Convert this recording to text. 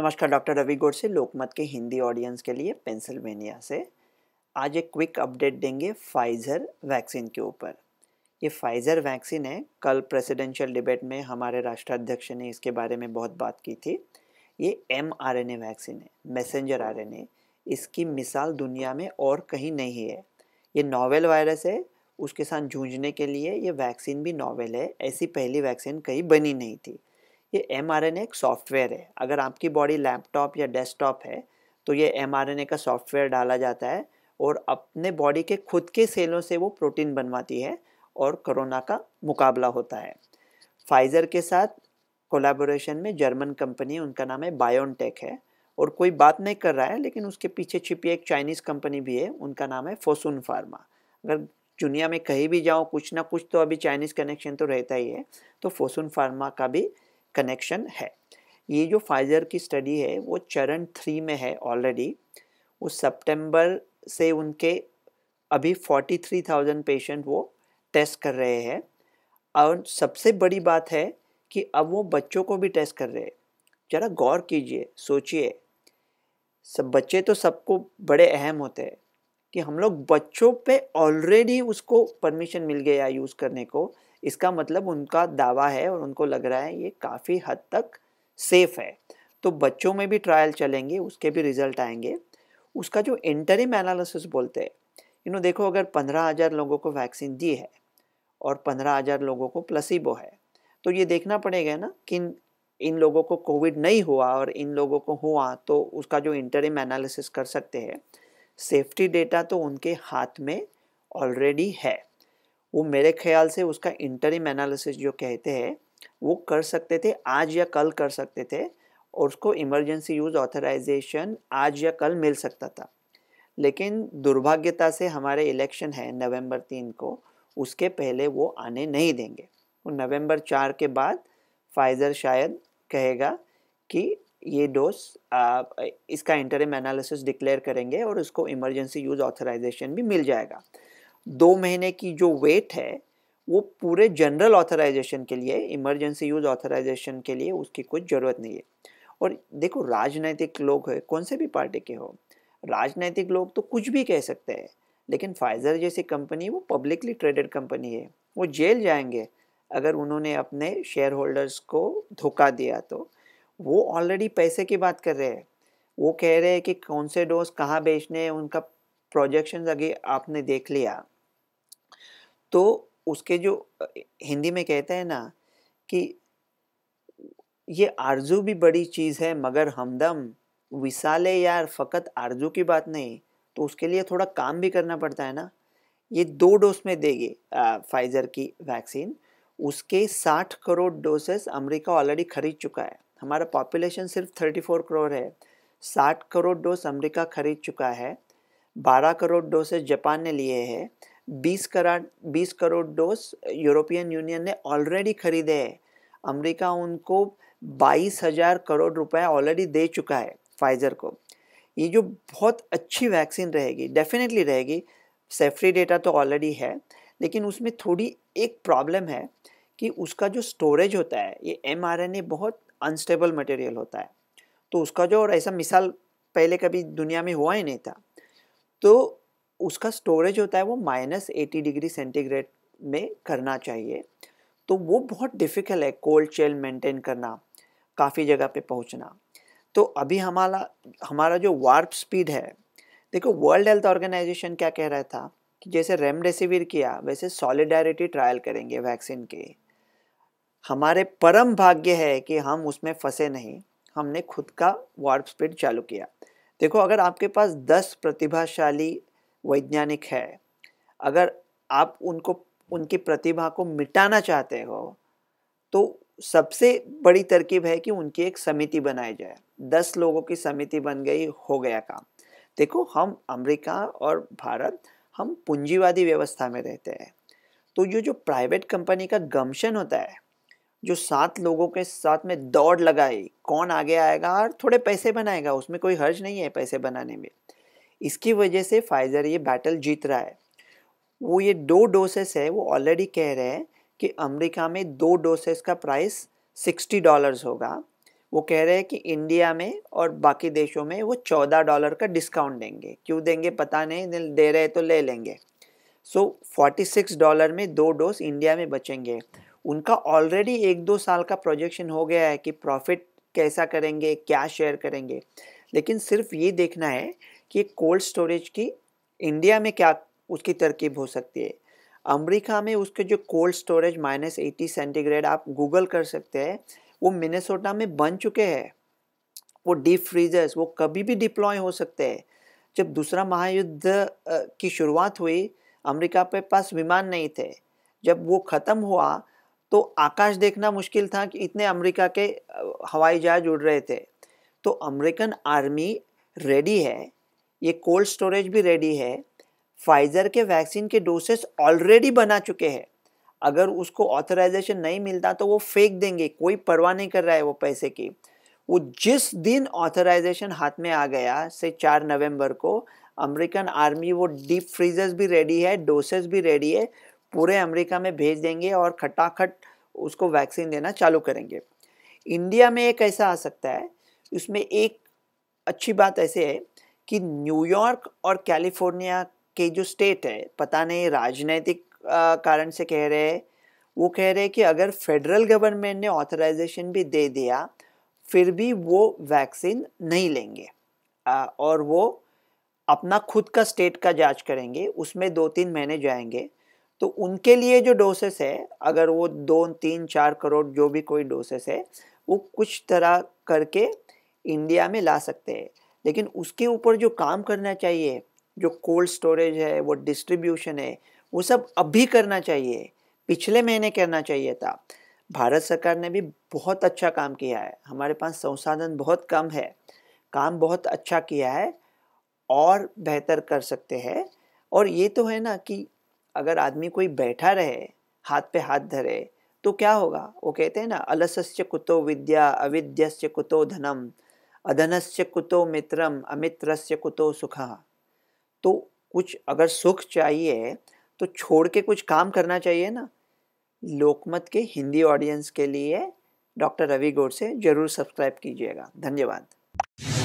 नमस्कार डॉक्टर रवि गोडसे लोकमत के हिंदी ऑडियंस के लिए पेंसिल्वेनिया से आज एक क्विक अपडेट देंगे फाइज़र वैक्सीन के ऊपर ये फाइज़र वैक्सीन है कल प्रेसिडेंशियल डिबेट में हमारे राष्ट्राध्यक्ष ने इसके बारे में बहुत बात की थी ये एम वैक्सीन है मैसेंजर आर इसकी मिसाल दुनिया में और कहीं नहीं है ये नॉवेल वायरस है उसके साथ जूझने के लिए ये वैक्सीन भी नॉवल है ऐसी पहली वैक्सीन कहीं बनी नहीं थी ये एम एक सॉफ्टवेयर है अगर आपकी बॉडी लैपटॉप या डेस्कटॉप है तो ये एम का सॉफ्टवेयर डाला जाता है और अपने बॉडी के खुद के सेलों से वो प्रोटीन बनवाती है और कोरोना का मुकाबला होता है फाइज़र के साथ कोलैबोरेशन में जर्मन कंपनी उनका नाम है बायोनटेक है और कोई बात नहीं कर रहा है लेकिन उसके पीछे छिपी एक चाइनीज़ कंपनी भी है उनका नाम है फोसुन फार्मा अगर दुनिया में कहीं भी जाओ कुछ ना कुछ तो अभी चाइनीज़ कनेक्शन तो रहता ही है तो फोसुन फार्मा का भी कनेक्शन है ये जो फाइजर की स्टडी है वो चरण थ्री में है ऑलरेडी वो सितंबर से उनके अभी फोर्टी थ्री थाउजेंड पेशेंट वो टेस्ट कर रहे हैं और सबसे बड़ी बात है कि अब वो बच्चों को भी टेस्ट कर रहे हैं ज़रा गौर कीजिए सोचिए सब बच्चे तो सबको बड़े अहम होते हैं कि हम लोग बच्चों पे ऑलरेडी उसको परमिशन मिल गया यूज़ करने को इसका मतलब उनका दावा है और उनको लग रहा है ये काफ़ी हद तक सेफ है तो बच्चों में भी ट्रायल चलेंगे उसके भी रिजल्ट आएंगे उसका जो इंटरिम एनालिसिस बोलते हैं यू नो देखो अगर पंद्रह हज़ार लोगों को वैक्सीन दी है और पंद्रह हज़ार लोगों को प्लसीबो है तो ये देखना पड़ेगा ना कि इन लोगों को कोविड नहीं हुआ और इन लोगों को हुआ तो उसका जो इंटरिम एनालिसिस कर सकते हैं सेफ्टी डेटा तो उनके हाथ में ऑलरेडी है वो मेरे ख्याल से उसका इंटरिम एनालिसिस जो कहते हैं वो कर सकते थे आज या कल कर सकते थे और उसको इमरजेंसी यूज़ ऑथराइजेशन आज या कल मिल सकता था लेकिन दुर्भाग्यता से हमारे इलेक्शन है नवंबर तीन को उसके पहले वो आने नहीं देंगे और नवंबर चार के बाद फाइज़र शायद कहेगा कि ये डोज इसका इंटरिम एनालिसिस डिक्लेयर करेंगे और उसको इमरजेंसी यूज़ ऑथराइजेशन भी मिल जाएगा दो महीने की जो वेट है वो पूरे जनरल ऑथराइजेशन के लिए इमरजेंसी यूज ऑथराइजेशन के लिए उसकी कुछ ज़रूरत नहीं है और देखो राजनैतिक लोग है कौन से भी पार्टी के हो राजनैतिक लोग तो कुछ भी कह सकते हैं लेकिन फाइजर जैसी कंपनी वो पब्लिकली ट्रेडेड कंपनी है वो जेल जाएंगे अगर उन्होंने अपने शेयर होल्डर्स को धोखा दिया तो वो ऑलरेडी पैसे की बात कर रहे हैं वो कह रहे हैं कि कौन से डोज कहाँ बेचने हैं उनका प्रोजेक्शन अगर आपने देख लिया तो उसके जो हिंदी में कहते हैं ना कि ये आरजू भी बड़ी चीज़ है मगर हमदम विसाले यार फ़कत आरजू की बात नहीं तो उसके लिए थोड़ा काम भी करना पड़ता है ना ये दो डोज में देगी फाइज़र की वैक्सीन उसके साठ करोड़ डोसेस अमेरिका ऑलरेडी खरीद चुका है हमारा पॉपुलेशन सिर्फ थर्टी फोर करोड़ है साठ करोड़ डोज अमेरिका खरीद चुका है बारह करोड़ डोसेज जापान ने लिए हैं बीस करोड़ बीस करोड़ डोज यूरोपियन यूनियन ने ऑलरेडी खरीदे हैं अमेरिका उनको बाईस हज़ार करोड़ रुपए ऑलरेडी दे चुका है फाइज़र को ये जो बहुत अच्छी वैक्सीन रहेगी डेफिनेटली रहेगी सेफ्टी डेटा तो ऑलरेडी है लेकिन उसमें थोड़ी एक प्रॉब्लम है कि उसका जो स्टोरेज होता है ये एम बहुत अनस्टेबल मटेरियल होता है तो उसका जो और ऐसा मिसाल पहले कभी दुनिया में हुआ ही नहीं था तो उसका स्टोरेज होता है वो माइनस एटी डिग्री सेंटीग्रेड में करना चाहिए तो वो बहुत डिफ़िकल्ट है कोल्ड चेल मेंटेन करना काफ़ी जगह पे पहुंचना तो अभी हमारा हमारा जो वार्प स्पीड है देखो वर्ल्ड हेल्थ ऑर्गेनाइजेशन क्या कह रहा था कि जैसे रेमडेसिविर किया वैसे सॉलिडारिटी ट्रायल करेंगे वैक्सीन के हमारे परम भाग्य है कि हम उसमें फंसे नहीं हमने खुद का वार्प स्पीड चालू किया देखो अगर आपके पास दस प्रतिभाशाली वैज्ञानिक है अगर आप उनको उनकी प्रतिभा को मिटाना चाहते हो तो सबसे बड़ी तरकीब है कि उनकी एक समिति बनाई जाए दस लोगों की समिति बन गई हो गया काम देखो हम अमेरिका और भारत हम पूंजीवादी व्यवस्था में रहते हैं तो ये जो प्राइवेट कंपनी का गमशन होता है जो सात लोगों के साथ में दौड़ लगाई कौन आगे आएगा और थोड़े पैसे बनाएगा उसमें कोई हर्ज नहीं है पैसे बनाने में इसकी वजह से फाइज़र ये बैटल जीत रहा है वो ये दो डोसेस है वो ऑलरेडी कह रहे हैं कि अमेरिका में दो डोसेस का प्राइस सिक्सटी डॉलर्स होगा वो कह रहे हैं कि इंडिया में और बाकी देशों में वो चौदह डॉलर का डिस्काउंट देंगे क्यों देंगे पता नहीं दे रहे तो ले लेंगे सो फोर्टी सिक्स डॉलर में दो डोज इंडिया में बचेंगे उनका ऑलरेडी एक दो साल का प्रोजेक्शन हो गया है कि प्रॉफिट कैसा करेंगे क्या शेयर करेंगे लेकिन सिर्फ ये देखना है कि कोल्ड स्टोरेज की इंडिया में क्या उसकी तरकीब हो सकती है अमेरिका में उसके जो cold storage minus eighty centigrade आप गूगल कर सकते हैं वो मिनेसोटा में बन चुके हैं वो डीप फ्रीजर्स वो कभी भी डिप्लॉय हो सकते हैं जब दूसरा महायुद्ध की शुरुआत हुई अमेरिका पे पास विमान नहीं थे जब वो ख़त्म हुआ तो आकाश देखना मुश्किल था कि इतने अमेरिका के हवाई जहाज उड़ रहे थे तो अमेरिकन आर्मी रेडी है ये कोल्ड स्टोरेज भी रेडी है फाइज़र के वैक्सीन के डोसेस ऑलरेडी बना चुके हैं अगर उसको ऑथराइजेशन नहीं मिलता तो वो फेंक देंगे कोई परवाह नहीं कर रहा है वो पैसे की वो जिस दिन ऑथराइजेशन हाथ में आ गया से चार नवंबर को अमेरिकन आर्मी वो डीप फ्रीजर्स भी रेडी है डोसेस भी रेडी है पूरे अमेरिका में भेज देंगे और खटाखट उसको वैक्सीन देना चालू करेंगे इंडिया में एक ऐसा आ सकता है उसमें एक अच्छी बात ऐसे है कि न्यूयॉर्क और कैलिफोर्निया के जो स्टेट है पता नहीं राजनीतिक कारण से कह रहे हैं वो कह रहे हैं कि अगर फेडरल गवर्नमेंट ने ऑथराइजेशन भी दे दिया फिर भी वो वैक्सीन नहीं लेंगे आ, और वो अपना खुद का स्टेट का जांच करेंगे उसमें दो तीन महीने जाएंगे तो उनके लिए जो डोसेस है अगर वो दो तीन चार करोड़ जो भी कोई डोसेस है वो कुछ तरह करके इंडिया में ला सकते हैं लेकिन उसके ऊपर जो काम करना चाहिए जो कोल्ड स्टोरेज है वो डिस्ट्रीब्यूशन है वो सब अभी करना चाहिए पिछले महीने करना चाहिए था भारत सरकार ने भी बहुत अच्छा काम किया है हमारे पास संसाधन बहुत कम है काम बहुत अच्छा किया है और बेहतर कर सकते हैं और ये तो है ना कि अगर आदमी कोई बैठा रहे हाथ पे हाथ धरे तो क्या होगा वो कहते हैं ना अलस्य कुतो विद्या अविद्यस्य कुतो धनम अधनस्य कुतो मित्रम अमित्रस्य कुतो सुखा तो कुछ अगर सुख चाहिए तो छोड़ के कुछ काम करना चाहिए ना लोकमत के हिंदी ऑडियंस के लिए डॉक्टर रवि गोड से ज़रूर सब्सक्राइब कीजिएगा धन्यवाद